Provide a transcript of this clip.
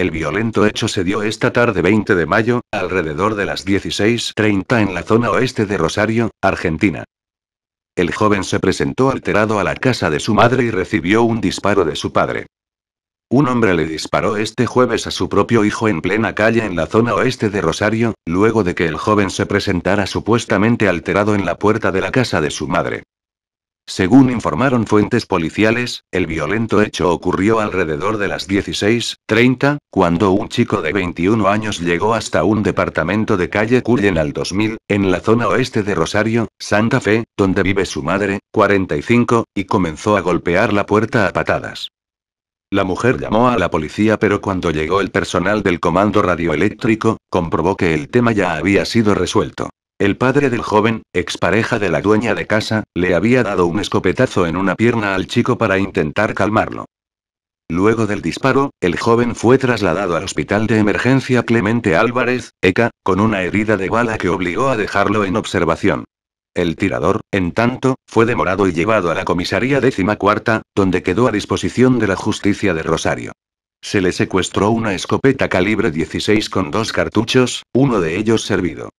El violento hecho se dio esta tarde 20 de mayo, alrededor de las 16.30 en la zona oeste de Rosario, Argentina. El joven se presentó alterado a la casa de su madre y recibió un disparo de su padre. Un hombre le disparó este jueves a su propio hijo en plena calle en la zona oeste de Rosario, luego de que el joven se presentara supuestamente alterado en la puerta de la casa de su madre. Según informaron fuentes policiales, el violento hecho ocurrió alrededor de las 16:30, cuando un chico de 21 años llegó hasta un departamento de calle Cullen al 2000, en la zona oeste de Rosario, Santa Fe, donde vive su madre, 45, y comenzó a golpear la puerta a patadas. La mujer llamó a la policía pero cuando llegó el personal del comando radioeléctrico, comprobó que el tema ya había sido resuelto. El padre del joven, expareja de la dueña de casa, le había dado un escopetazo en una pierna al chico para intentar calmarlo. Luego del disparo, el joven fue trasladado al hospital de emergencia Clemente Álvarez, ECA, con una herida de bala que obligó a dejarlo en observación. El tirador, en tanto, fue demorado y llevado a la comisaría décima cuarta, donde quedó a disposición de la justicia de Rosario. Se le secuestró una escopeta calibre 16 con dos cartuchos, uno de ellos servido.